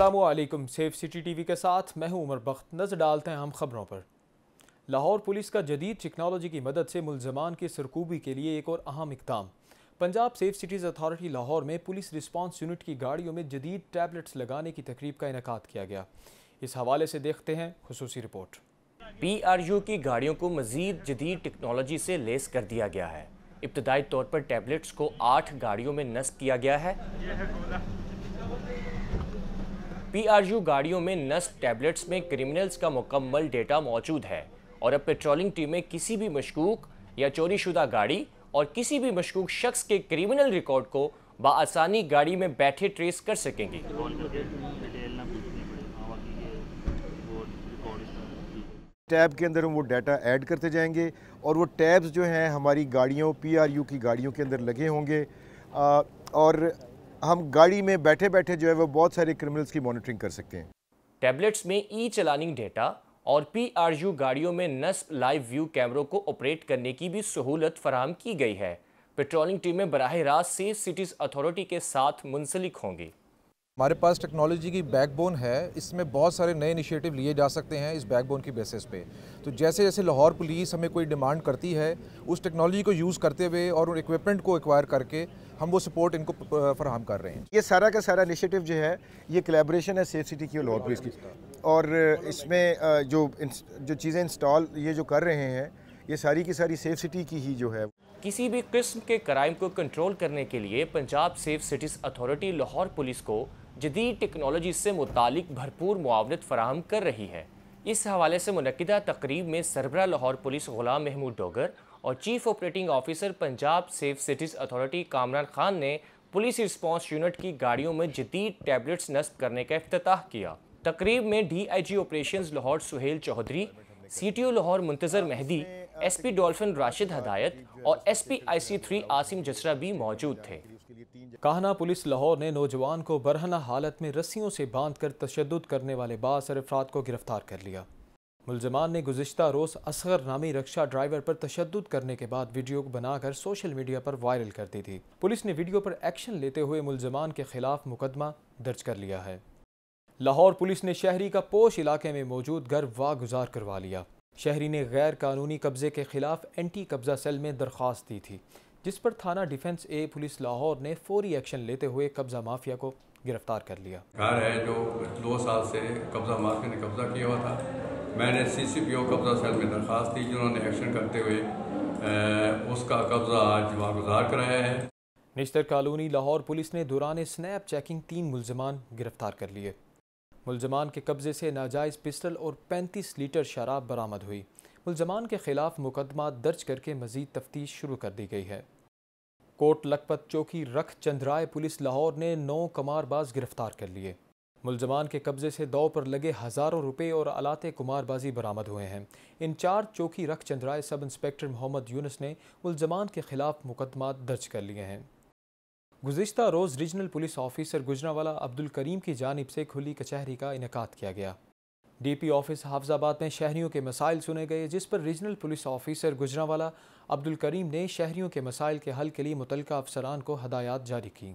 Aslam safe city TV के साथ मैं हूं उमर बख्त नज़र डालते हैं हम खबरों पर लाहौर पुलिस का जदीद टेक्नोलॉजी की मदद से मुलजमान की सरकूबी के लिए एक और अहम इकदाम Punjab safe cities authority Lahore में पुलिस रिस्पांस यूनिट की गाड़ियों में जदीद टैबलेट्स लगाने की तकरीब का इनका किया गया इस हवाले से देखते हैं खसूस रिपोर्ट पी आर यू की गाड़ियों को मजीद जदीद टेक्नोलॉजी से लेस कर दिया गया है इब्तदाई तौर पर टैबलेट्स को आठ गाड़ियों में नस्ब किया गया है पीआरयू गाड़ियों में नस्ब टैबलेट्स में क्रिमिनल्स का मुकम्मल डेटा मौजूद है और अब पेट्रोलिंग टीमें किसी भी मशकूक या चोरीशुदा गाड़ी और किसी भी मशकूक शख्स के क्रिमिनल रिकॉर्ड को बसानी गाड़ी में बैठे ट्रेस कर सकेंगी टैब के अंदर हम वो डाटा ऐड करते जाएंगे और वो टैब्स जो हैं हमारी गाड़ियों पीआरयू की गाड़ियों के अंदर लगे होंगे और हम गाड़ी में बैठे बैठे जो है वो बहुत सारे क्रिमिनल्स की मॉनिटरिंग कर सकते हैं टैबलेट्स में ई चलानिंग डेटा और पीआरयू गाड़ियों में नस्प लाइव व्यू कैमरों को ऑपरेट करने की भी सहूलत फराहम की गई है पेट्रोलिंग टीमें बरह रास्त सेफ सिटीज़ अथॉरिटी के साथ मुंसलिक होंगी हमारे पास टेक्नोलॉजी की बैकबोन है इसमें बहुत सारे नए इनिशिएटिव लिए जा सकते हैं इस बैकबोन की बेसिस पे तो जैसे जैसे लाहौर पुलिस हमें कोई डिमांड करती है उस टेक्नोलॉजी को यूज़ करते हुए और उन इक्विपमेंट को एक्वायर करके हम वो सपोर्ट इनको फराहम कर रहे हैं ये सारा का सारा इनिशिएटिव जो है ये कलेबरेशन है सेफ सिटी की और लाहौर की और इसमें जो जो चीज़ें इंस्टॉल ये जो कर रहे हैं ये सारी की सारी सेफ सिटी की ही जो है किसी भी किस्म के क्राइम को कंट्रोल करने के लिए Punjab safe cities authority Lahore police को जदीद टेक्नोलॉजी से मुतालिक भरपूर मुआवनत फराहम कर रही है इस हवाले से मनदा तकरीब में सरबरा लाहौर पुलिस गुलाम महमूद डोगर और chief operating officer Punjab safe cities authority Kamran Khan ने पुलिस रिस्पांस यूनिट की गाड़ियों में जदीद टैबलेट्स नस्ब करने का अफ्ताह किया तकरीब में DIG operations Lahore Suhail Chaudhry CTO Lahore Muntazir Mehdi SP Dolphin Rashid Hidayat और SP IC three Asim Jasra भी मौजूद थे कहना पुलिस लाहौर ने नौजवान को बरहना हालत में रस्सियों से बांधकर तशद करने वाले बासर अफराद को गिरफ्तार कर लिया मुलजमान ने गुजशत रोज़ असगर नामी रक्षा ड्राइवर पर तशद करने के बाद वीडियो बनाकर सोशल मीडिया पर वायरल कर दी थी पुलिस ने वीडियो पर एक्शन लेते हुए मुलजमान के खिलाफ मुकदमा दर्ज कर लिया है लाहौर पुलिस ने शहरी का पोश इलाके में मौजूद घर वागुजार करवा लिया शहरी ने गैर कानूनी कब्जे के खिलाफ एंटी कब्जा सेल में दरख्वास्त दी थी जिस पर थाना डिफेंस ए पुलिस लाहौर ने फौरी एक्शन लेते हुए कब्जा माफिया को गिरफ्तार कर लिया घर है जो दो साल से कब्जा माफिया ने कब्जा किया हुआ था मैंने सी सी पी ओ कब्ज़ा सेल में दरख्वास्त दी जिन्होंने एक्शन करते हुए उसका कब्ज़ा आज वहाँ गुजार कराया है निश्तर कॉलोनी लाहौर पुलिस ने दौरान स्नैप चेकिंग तीन मुलजमान गिरफ्तार कर लिए मुलजमान के कब्ज़े से नाजायज़ पिस्टल और पैंतीस लीटर शराब बरामद हुई मुलजमान के खिलाफ मुकदमा दर्ज करके मजीद तफ्तीश शुरू कर दी गई है कोट लखपत चौकी रख चंद्राय पुलिस लाहौर ने नौ कमारबाज गिरफ्तार कर लिए मुलजमान के कब्जे से दौ पर लगे हज़ारों रुपये और आलाते कुमारबाजी बरामद हुए हैं इंचार्ज चौकी रख चंद्राय सब इंस्पेक्टर मोहम्मद यूनस ने मुलजमान के खिलाफ मुकदमा दर्ज कर लिए हैं गुजशत रोज़ regional police officer Gujranwala Abdul Karim की जानब से खुली कचहरी का इनका किया गया डी पी ऑफिस हाफजाबाद में शहरीों के मसाइल सुने गए जिस पर regional police officer Gujranwala Abdul Karim ने शहरीों के मसाइल के हल के लिए मुतलका अफसरान को हदायत जारी की